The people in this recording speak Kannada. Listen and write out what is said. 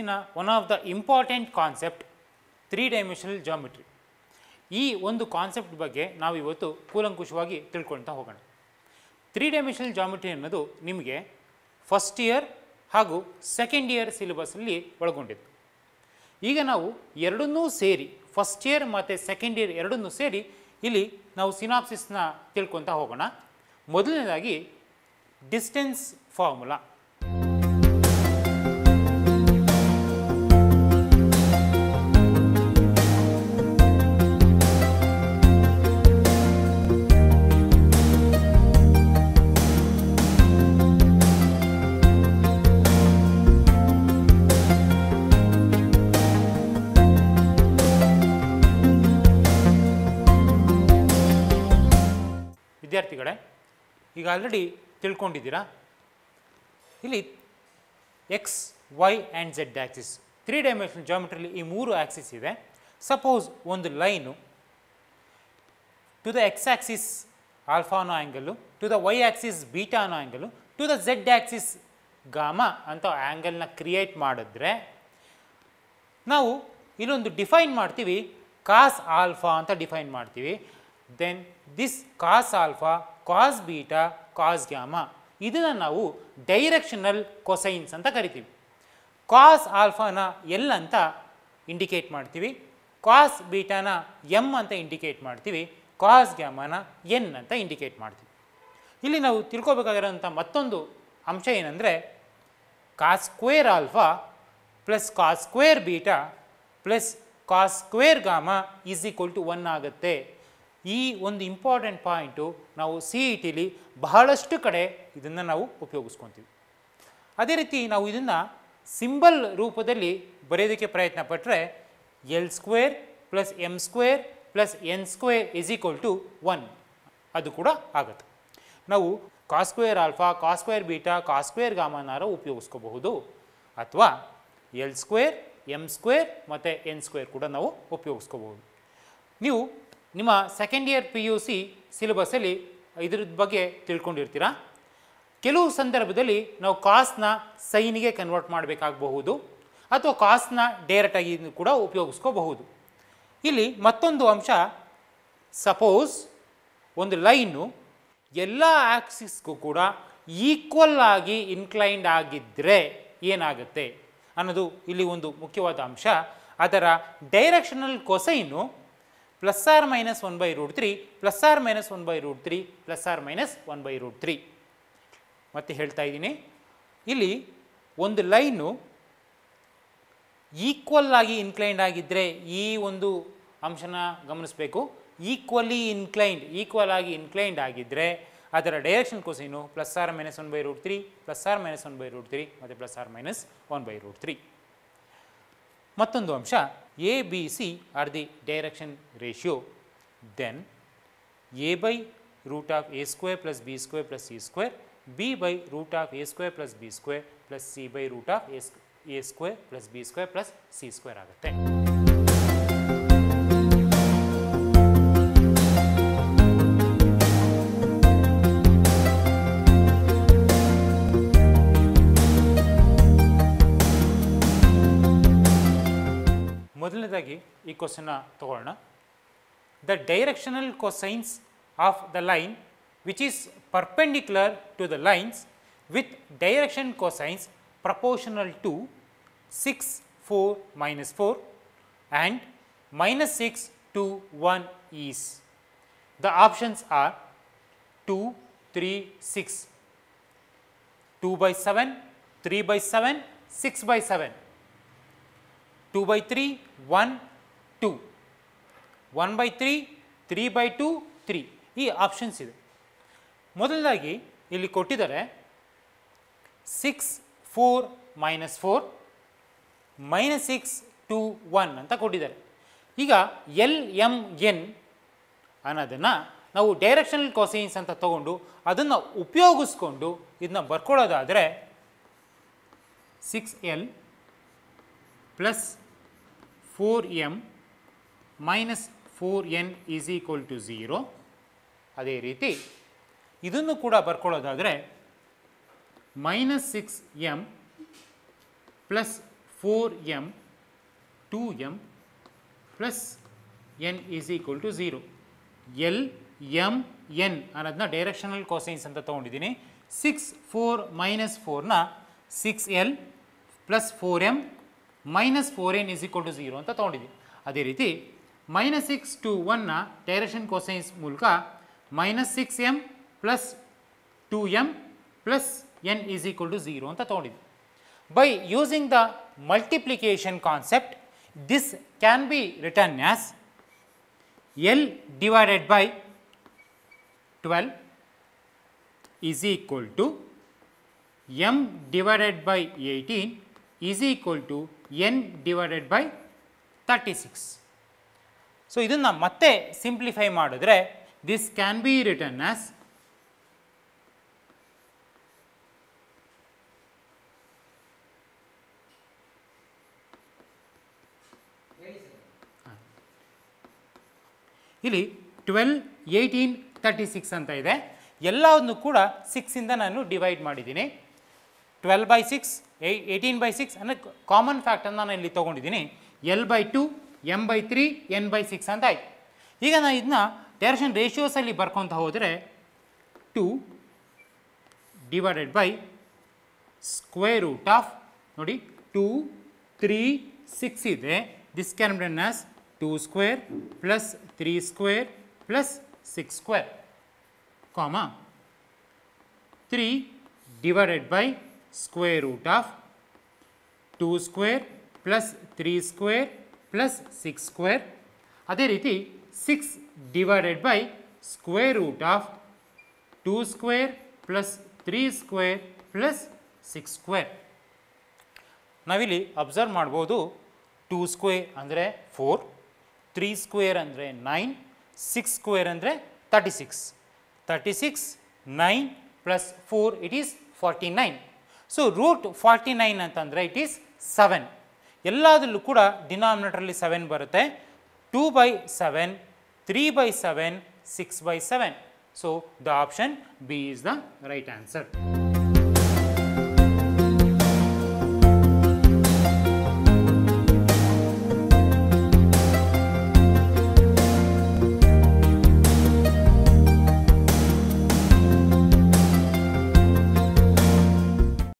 ಇನ one of the important concept three dimensional geometry ಈ ಒಂದು ಕಾನ್ಸೆಪ್ಟ್ ಬಗ್ಗೆ ನಾವು ಇವತ್ತು ಕೂಲಂಕುಷವಾಗಿ ತಿಳ್ಕೊಳ್ತಾ ಹೋಗೋಣ ತ್ರೀ ಡೈಮೆನ್ಷನಲ್ ಜಾಮಿಟ್ರಿ ಅನ್ನೋದು ನಿಮಗೆ ಫಸ್ಟ್ ಇಯರ್ ಹಾಗೂ ಸೆಕೆಂಡ್ ಇಯರ್ ಸಿಲೆಬಸ್ಸಲ್ಲಿ ಒಳಗೊಂಡಿತ್ತು ಈಗ ನಾವು ಎರಡನ್ನೂ ಸೇರಿ ಫಸ್ಟ್ ಇಯರ್ ಮತ್ತು ಸೆಕೆಂಡ್ ಇಯರ್ ಎರಡನ್ನೂ ಸೇರಿ ಇಲ್ಲಿ ನಾವು ಸಿನಾಪ್ಸಿಸ್ನ ತಿಳ್ಕೊತಾ ಹೋಗೋಣ ಮೊದಲನೇದಾಗಿ ಡಿಸ್ಟೆನ್ಸ್ ಫಾರ್ಮುಲಾ ಈಗ ಆಲ್ರೆಡಿ ತಿಳ್ಕೊಂಡಿದ್ದೀರಾ ಇಲ್ಲಿ X Y and Z axis three dimension ಜಾಮೆಟ್ರಿಲಿ ಈ ಮೂರು ಆ್ಯಕ್ಸಿಸ್ ಇದೆ ಸಪೋಸ್ ಒಂದು line to the X axis alpha ಅನ್ನೋ angle to the Y axis ಬೀಟಾನೋ ಅನ್ನೋ angle to the Z axis gamma ಅಂತ ಆ್ಯಂಗಲ್ನ ಕ್ರಿಯೇಟ್ ಮಾಡಿದ್ರೆ ನಾವು ಇಲ್ಲೊಂದು ಡಿಫೈನ್ ಮಾಡ್ತೀವಿ ಕಾಸ್ ಆಲ್ಫಾ ಅಂತ ಡಿಫೈನ್ ಮಾಡ್ತೀವಿ then this cos alpha cos beta cos gamma ಇದನ್ನು ನಾವು ಡೈರೆಕ್ಷನಲ್ ಕೊಸೈನ್ಸ್ ಅಂತ ಕರಿತೀವಿ ಕಾಸ್ ಆಲ್ಫಾನ ಎಲ್ ಅಂತ ಇಂಡಿಕೇಟ್ ಮಾಡ್ತೀವಿ ಕಾಸ್ ಬೀಟಾನ ಎಮ್ ಅಂತ ಇಂಡಿಕೇಟ್ ಮಾಡ್ತೀವಿ ಕಾಸ್ ಗ್ಯಾಮನ ಎನ್ ಅಂತ ಇಂಡಿಕೇಟ್ ಮಾಡ್ತೀವಿ ಇಲ್ಲಿ ನಾವು ತಿಳ್ಕೊಬೇಕಾಗಿರೋಂಥ ಮತ್ತೊಂದು ಅಂಶ ಏನಂದರೆ cos square alpha plus cos square beta plus cos square gamma is equal to one ಆಗುತ್ತೆ ಈ ಒಂದು ಇಂಪಾರ್ಟೆಂಟ್ ಪಾಯಿಂಟು ನಾವು ಸಿ ಇ e ಟಿಲಿ ಬಹಳಷ್ಟು ಕಡೆ ಇದನ್ನು ನಾವು ಉಪಯೋಗಿಸ್ಕೊತೀವಿ ಅದೇ ರೀತಿ ನಾವು ಇದನ್ನು ಸಿಂಬಲ್ ರೂಪದಲ್ಲಿ ಬರೆಯೋದಕ್ಕೆ ಪ್ರಯತ್ನ ಪಟ್ಟರೆ L square plus M square plus N square is equal to one ಅದು ಕೂಡ ಆಗುತ್ತೆ ನಾವು cos square alpha cos square beta cos square ಗಾಮನಾರ ಉಪಯೋಗಿಸ್ಕೋಬಹುದು ಅಥವಾ ಎಲ್ ಸ್ಕ್ವೇರ್ ಎಮ್ ಸ್ಕ್ವೇರ್ ಮತ್ತು ಎನ್ ಸ್ಕ್ವೇರ್ ಕೂಡ ನಾವು ಉಪಯೋಗಿಸ್ಕೋಬಹುದು ನೀವು ನಿಮ್ಮ second year P U C ಸಿಲೆಬಸ್ಸಲ್ಲಿ ಇದ್ರ ಬಗ್ಗೆ ತಿಳ್ಕೊಂಡಿರ್ತೀರಾ ಕೆಲವು ಸಂದರ್ಭದಲ್ಲಿ ನಾವು ಕಾಸ್ನ ಸೈನಿಗೆ ಕನ್ವರ್ಟ್ ಮಾಡಬೇಕಾಗಬಹುದು ಅಥವಾ ಕಾಸ್ನ ಡೈರೆಕ್ಟಾಗಿ ಕೂಡ ಉಪಯೋಗಿಸ್ಕೋಬಹುದು ಇಲ್ಲಿ ಮತ್ತೊಂದು ಅಂಶ ಸಪೋಸ್ ಒಂದು ಲೈನು ಎಲ್ಲ ಆಕ್ಸಿಸ್ಗೂ ಕೂಡ ಈಕ್ವಲ್ ಆಗಿ ಇನ್ಕ್ಲೈನ್ಡ್ ಆಗಿದ್ದರೆ ಏನಾಗುತ್ತೆ ಅನ್ನೋದು ಇಲ್ಲಿ ಒಂದು ಮುಖ್ಯವಾದ ಅಂಶ ಅದರ directional cosine plus or minus one by root three plus or minus one by root three plus or minus one by root three ಮತ್ತೆ ಹೇಳ್ತಾ ಇದ್ದೀನಿ ಇಲ್ಲಿ ಒಂದು ಲೈನು ಈಕ್ವಲ್ ಆಗಿ ಇನ್ಕ್ಲೈನ್ಡ್ ಆಗಿದ್ದರೆ ಈ ಒಂದು ಅಂಶನ ಗಮನಿಸಬೇಕು ಈಕ್ವಲಿ ಇನ್ಕ್ಲೈನ್ಡ್ ಈಕ್ವಲ್ ಆಗಿ ಇನ್ಕ್ಲೈನ್ಡ್ ಆಗಿದ್ದರೆ ಅದರ direction cosine plus or minus one by root three plus or minus one by root three ಮತ್ತು plus or minus one by root three ಮತ್ತೊಂದು ಅಂಶ A B C are the direction ratio then A by root of A square plus B square plus C square B by root of A square plus B square plus C by root of A, square plus B square plus C square आगते हैं ಮೊದಲನೇದಾಗಿ ಈ ಕ್ವಶನ್ನ ತಗೊಳ್ಳೋಣ the directional cosines of the line which is perpendicular to the lines with direction cosines proportional to six four minus four and minus six two one is the options are two three six two by seven three by seven six by seven 2 by 3, 1, 2, 1 by 3, 3 by 2, 3 ಈ ಆಪ್ಷನ್ಸ್ ಇದೆ ಮೊದಲದಾಗಿ ಇಲ್ಲಿ ಕೊಟ್ಟಿದ್ದಾರೆ six four minus four minus six two one ಅಂತ ಕೊಟ್ಟಿದ್ದಾರೆ ಈಗ ಎಲ್ ಎಮ್ ಎನ್ ಅನ್ನೋದನ್ನು ನಾವು ಡೈರೆಕ್ಷನಲ್ ಕೊಸೈನ್ಸ್ ಅಂತ ತಗೊಂಡು ಅದನ್ನು ಉಪಯೋಗಿಸ್ಕೊಂಡು ಇದನ್ನ ಬರ್ಕೊಳ್ಳೋದಾದರೆ six L plus 4 m minus four N is equal to zero ಅದೇ ರೀತಿ ಇದನ್ನು ಕೂಡ ಬರ್ಕೊಳ್ಳೋದಾದರೆ minus six M plus four M two M plus N is equal to zero L M N ಅನ್ನೋದನ್ನ ಡೈರೆಕ್ಷನಲ್ ಕೋಸೈನ್ಸ್ ಅಂತ ತೊಗೊಂಡಿದ್ದೀನಿ ಸಿಕ್ಸ್ ಫೋರ್ ಮೈನಸ್ ಫೋರ್ನ six L plus four M -4n = 0 ಅಂತ ತಗೊಂಡಿದೆ ಅದೇ ರೀತಿ -6 2 1 ನ डायरेक्शन 코ಸೈನ್ಸ್ ಮೂಲಕ -6m + 2m + n = 0 ಅಂತ ತಗೊಂಡಿದೆ by using the multiplication concept this can be written as l / 12 = m / 18 = N divided by thirty six so ಇದನ್ನು ಮತ್ತೆ ಸಿಂಪ್ಲಿಫೈ ಮಾಡಿದ್ರೆ this can be written as ಇಲ್ಲಿ ಟ್ವೆಲ್ ಏಯ್ಟೀನ್ ತರ್ಟಿ ಸಿಕ್ಸ್ ಅಂತ ಇದೆ ಎಲ್ಲವನ್ನು ಕೂಡ ಸಿಕ್ಸಿಂದ ನಾನು ಡಿವೈಡ್ ಮಾಡಿದ್ದೀನಿ twelve by six eighteen by six ಅಂದರೆ ಕಾಮನ್ ಫ್ಯಾಕ್ಟನ್ನು ನಾನು ಇಲ್ಲಿ ತೊಗೊಂಡಿದ್ದೀನಿ L by two M by three N by six ಅಂತ ಆಯಿತು ಈಗ ನಾನು ಇದನ್ನ ಡೈರೆಕ್ಷನ್ ರೇಷಿಯೋಸಲ್ಲಿ ಬರ್ಕೊತ ಹೋದರೆ two divided by square root of ನೋಡಿ ಟೂ ತ್ರೀ ಸಿಕ್ಸ್ ಇದೆ this can be written as two square plus three square plus six square comma three divided by square root of 2 square plus 3 square plus 6 square ಅದೇ ರೀತಿ ಸಿಕ್ಸ್ ಡಿವೈಡೆಡ್ ಬೈ ಸ್ಕ್ವೇರ್ ರೂಟ್ ಆಫ್ 2 square plus three square plus six square ನಾವಿಲ್ಲಿ ಅಬ್ಸರ್ವ್ ಮಾಡ್ಬೋದು ಟೂ ಸ್ಕ್ವೇರ್ ಅಂದರೆ ಫೋರ್ ತ್ರೀ ಸ್ಕ್ವೇರ್ ಅಂದರೆ ನೈನ್ ಸಿಕ್ಸ್ ಸ್ಕ್ವೇರ್ ಅಂದರೆ thirty six thirty six nine plus four it is forty nine so root forty nine ಅಂತಂದರೆ ಇಟ್ ಈಸ್ ಸೆವೆನ್ ಎಲ್ಲದರಲ್ಲೂ ಕೂಡ ಡಿನಾಮಿನೇಟ್ರಲ್ಲಿ ಸೆವೆನ್ ಬರುತ್ತೆ two by seven three by seven six by seven so the option B is the right answer